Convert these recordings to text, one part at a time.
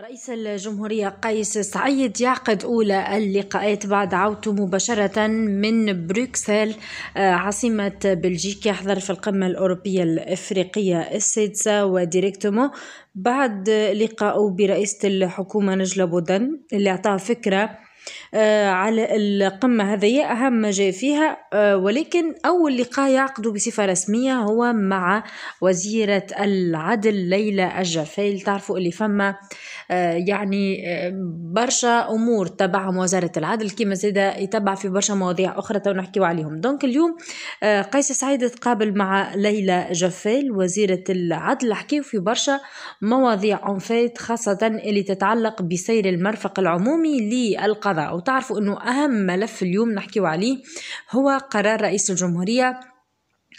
رئيس الجمهورية قيس سعيد يعقد أولى اللقاءات بعد عودته مباشرة من بروكسل آه، عاصمة بلجيكا يحضر في القمة الأوروبية الإفريقية السادسة وديريكتومو بعد لقائه برئيسة الحكومة نجلة بودن اللي أعطاه فكرة آه، على القمة هذه أهم ما جاء فيها آه، ولكن أول لقاء يعقد بصفة رسمية هو مع وزيرة العدل ليلى الجفيل تعرفوا اللي فما آه، يعني برشا أمور تبعهم وزارة العدل كما زاد يتبع في برشا مواضيع أخرى تو نحكيو عليهم دونك اليوم قيس سعيد تقابل مع ليلى جفيل وزيرة العدل حكيو في برشا مواضيع أنفيت خاصة اللي تتعلق بسير المرفق العمومي للقضاء هذا أو أنه أهم ملف اليوم نحكيه عليه هو قرار رئيس الجمهورية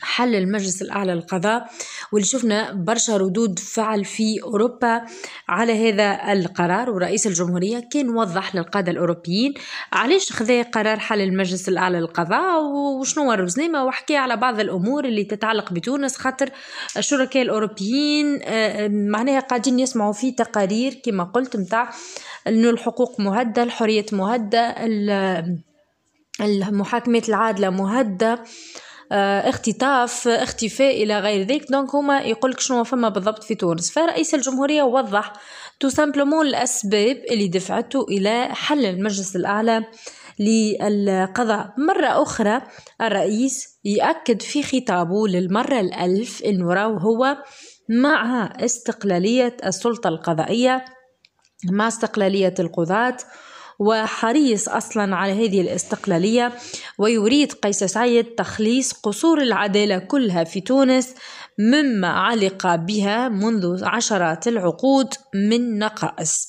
حل المجلس الأعلى للقضاء واللي شفنا برشا ردود فعل في أوروبا على هذا القرار ورئيس الجمهورية كان وضح للقادة الأوروبيين علاش خذا قرار حل المجلس الأعلى للقضاء وشنو الرزنامة وحكي على بعض الأمور اللي تتعلق بتونس خاطر الشركاء الأوروبيين آه، آه، معناها قاعدين يسمعوا في تقارير كما قلت متاع أنه الحقوق مهدة الحرية مهدة المحاكمات العادلة مهدة آه، اختطاف اختفاء الى غير ذلك دونك هما يقول لك شنو فما بالضبط في تونس فرئيس الجمهوريه وضح تو سامبلومون الاسباب اللي دفعته الى حل المجلس الاعلى للقضاء مرة أخرى الرئيس يأكد في خطابه للمرة الألف أنه راهو هو مع استقلالية السلطة القضائية مع استقلالية القضاة وحريص أصلا على هذه الاستقلالية ويريد قيس سعيد تخليص قصور العدالة كلها في تونس مما علق بها منذ عشرات العقود من نقائص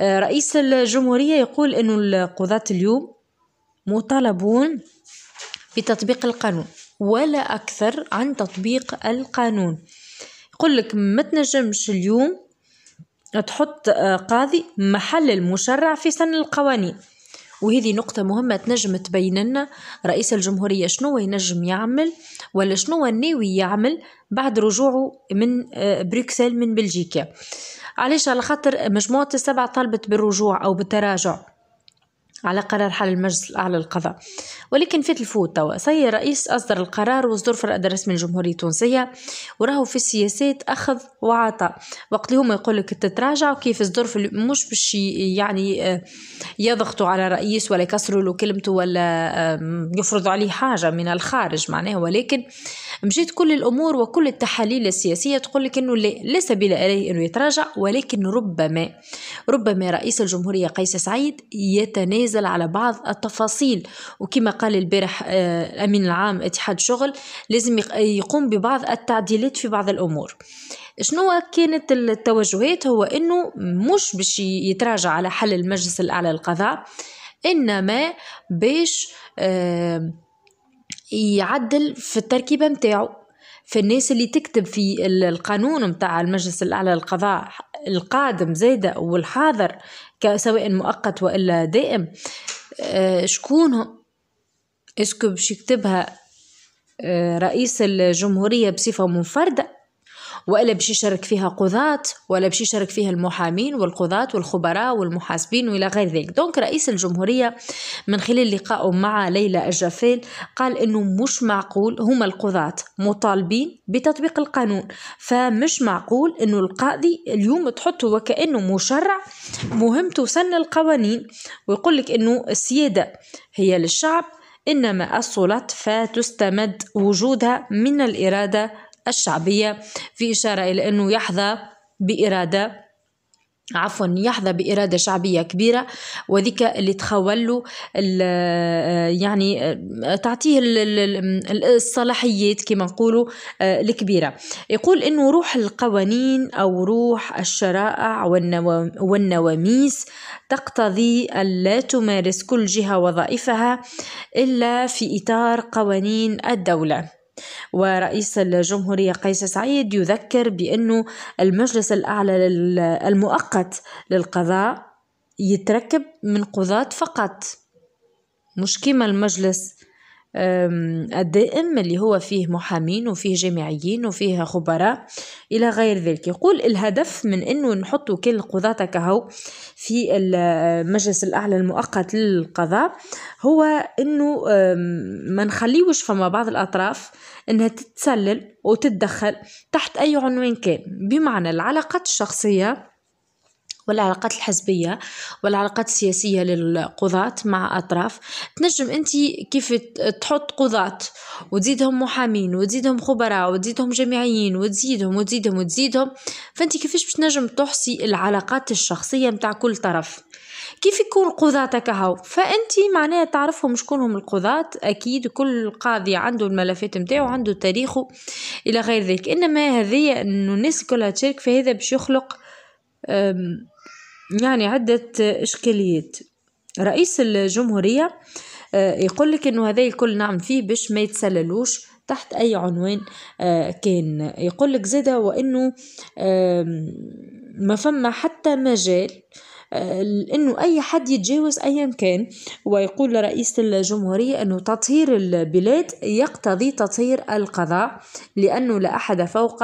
آه، رئيس الجمهورية يقول أن القضاة اليوم مطالبون بتطبيق القانون ولا أكثر عن تطبيق القانون يقول لك ما تنجمش اليوم تحط آه، قاضي محل المشرع في سن القوانين وهذه نقطة مهمة تنجم تبين لنا رئيس الجمهورية شنو ينجم يعمل ولا شنو ناوي يعمل بعد رجوعه من آه، بروكسل من بلجيكا علاش على خاطر مجموعة السبع طالبت بالرجوع أو بالتراجع على قرار حل المجلس الأعلى للقضاء ولكن فات الفوت توا سي رئيس أصدر القرار وصدر في الرأد الرسمي الجمهورية التونسية وراهو في السياسات أخذ وعطاء وقت اللي هما يقول لك تتراجع وكيف صدر في مش باش يعني آه، يضغطوا على رئيس ولا يكسروا له كلمته ولا يفرضوا عليه حاجة من الخارج معناه ولكن مشيت كل الأمور وكل التحاليل السياسية تقول لك أنه لا سبيل إليه أنه يتراجع ولكن ربما ربما رئيس الجمهورية قيس سعيد يتنازل العزيزة على بعض التفاصيل وكما قال البارح آه، الأمين العام اتحاد شغل لازم يقوم ببعض التعديلات في بعض الأمور شنو كانت التوجهات هو أنه مش باش يتراجع على حل المجلس الأعلى للقضاء إنما باش آه، يعدل في التركيبة في فالناس اللي تكتب في القانون متاع المجلس الأعلى للقضاء القادم زيدا والحاضر سواء مؤقت والا دائم آه، شكون اسكو باش يكتبها آه، رئيس الجمهورية بصفة منفردة ولا باش يشارك فيها قضاة ولا باش يشارك فيها المحامين والقضاة والخبراء والمحاسبين والى غير ذلك دونك رئيس الجمهورية من خلال لقائه مع ليلى الجفال قال انه مش معقول هما القضاة مطالبين بتطبيق القانون فمش معقول انه القاضي اليوم تحطه وكانه مشرع مهمته سن القوانين ويقول لك انه السيادة هي للشعب انما السلطة فتستمد وجودها من الاراده الشعبية في إشارة إلى أنه يحظى بإرادة عفوا يحظى بإرادة شعبية كبيرة وذيك اللي تخول يعني تعطيه الصلاحيات كما نقولوا الكبيرة يقول إنه روح القوانين أو روح الشرائع والنواميس تقتضي ألا تمارس كل جهة وظائفها إلا في إطار قوانين الدولة ورئيس الجمهورية قيس سعيد يذكر بأنه المجلس الأعلى المؤقت للقضاء يتركب من قضاة فقط مش كما المجلس الدائم اللي هو فيه محامين وفيه جامعيين وفيه خبراء إلى غير ذلك يقول الهدف من أنه نحطوا كل قضاة كهو في المجلس الأعلى المؤقت للقضاء هو أنه ما نخليوش فما بعض الأطراف أنها تتسلل وتتدخل تحت أي عنوان كان بمعنى العلاقات الشخصية والعلاقات الحزبية والعلاقات السياسية للقضاة مع أطراف تنجم أنت كيف تحط قضاة وتزيدهم محامين وتزيدهم خبراء وتزيدهم جامعيين وتزيدهم وتزيدهم وتزيدهم فأنت كيفاش باش تنجم تحصي العلاقات الشخصية متاع كل طرف كيف يكون قضاتك هاو فانت معناها تعرفهم شكون هم القضاة اكيد كل قاضي عنده الملفات نتاعو عنده تاريخه الى غير ذلك انما هذه انه الناس كلها تشارك فهذا باش يخلق يعني عدة إشكاليات رئيس الجمهورية آه، يقول لك انه هذا الكل نعم فيه باش ما يتسللوش تحت اي عنوان آه، كان يقول لك زاده وانه ما فما حتى مجال آه، انه اي حد يتجاوز ايا كان ويقول رئيس الجمهوريه انه تطهير البلاد يقتضي تطهير القضاء لانه لا احد فوق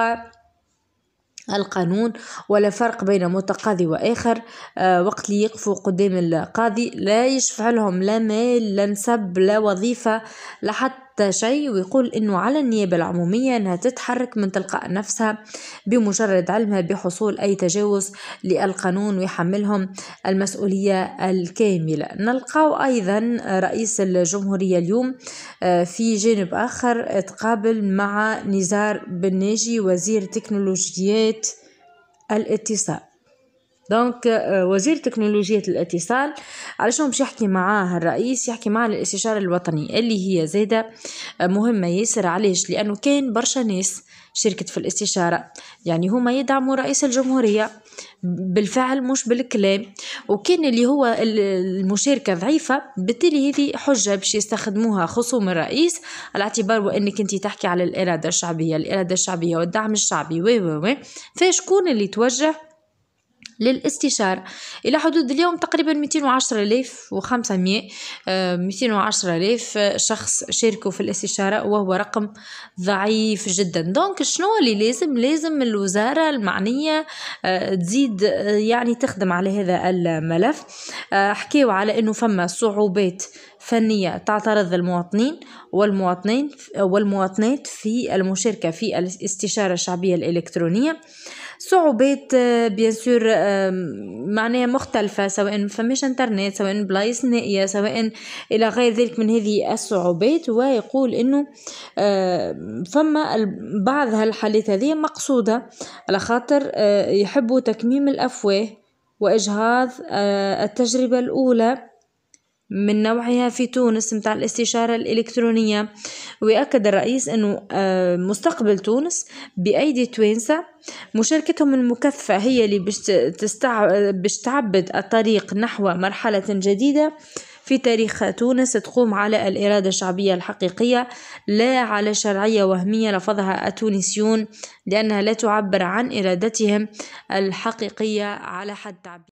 القانون ولا فرق بين متقاضي وآخر آه وقت اللي يقفوا قدام القاضي لا يشفع لهم لا مال لا نسب لا وظيفة لا حتى حتى شيء ويقول انه على النيابة العمومية انها تتحرك من تلقاء نفسها بمجرد علمها بحصول اي تجاوز للقانون ويحملهم المسؤولية الكاملة نلقاو ايضا رئيس الجمهورية اليوم آه، في جانب اخر تقابل مع نزار بناجي وزير تكنولوجيات الاتصال دونك آه، وزير تكنولوجية الاتصال علاش باش يحكي معاه الرئيس يحكي معاه الاستشارة الوطني اللي هي زيدة آه، مهمة ياسر علاش لأنه كان برشا ناس شاركت في الاستشارة يعني هما يدعموا رئيس الجمهورية بالفعل مش بالكلام وكان اللي هو المشاركة ضعيفة بالتالي هذه حجة باش يستخدموها خصوم الرئيس على اعتبار وانك انت تحكي على الإرادة الشعبية الإرادة الشعبية والدعم الشعبي و و فشكون اللي توجه للاستشارة إلى حدود اليوم تقريبا وعشرة آلاف آه، شخص شاركوا في الاستشارة وهو رقم ضعيف جدا دونك شنو اللي لازم لازم الوزارة المعنية آه، تزيد آه، يعني تخدم على هذا الملف حكيوا على أنه فما صعوبات فنية تعترض المواطنين والمواطنين والمواطنات في المشاركة في الاستشارة الشعبية الإلكترونية آه صعوبات آه، بيان سور معناها مختلفة سواء فماش انترنت سواء بلايص نائية سواء إلى غير ذلك من هذه الصعوبات ويقول أنه آه، فما بعض هالحالات هذه مقصودة على خاطر آه، يحبوا تكميم الأفواه وإجهاض التجربة الأولى من نوعها في تونس متاع الاستشارة الإلكترونية وأكد الرئيس أنه آه، مستقبل تونس بأيدي توينسا مشاركتهم المكثفة هي اللي باش تستع... باش تعبد الطريق نحو مرحلة جديدة في تاريخ تونس تقوم على الإرادة الشعبية الحقيقية لا على شرعية وهمية رفضها التونسيون لأنها لا تعبر عن إرادتهم الحقيقية على حد تعبير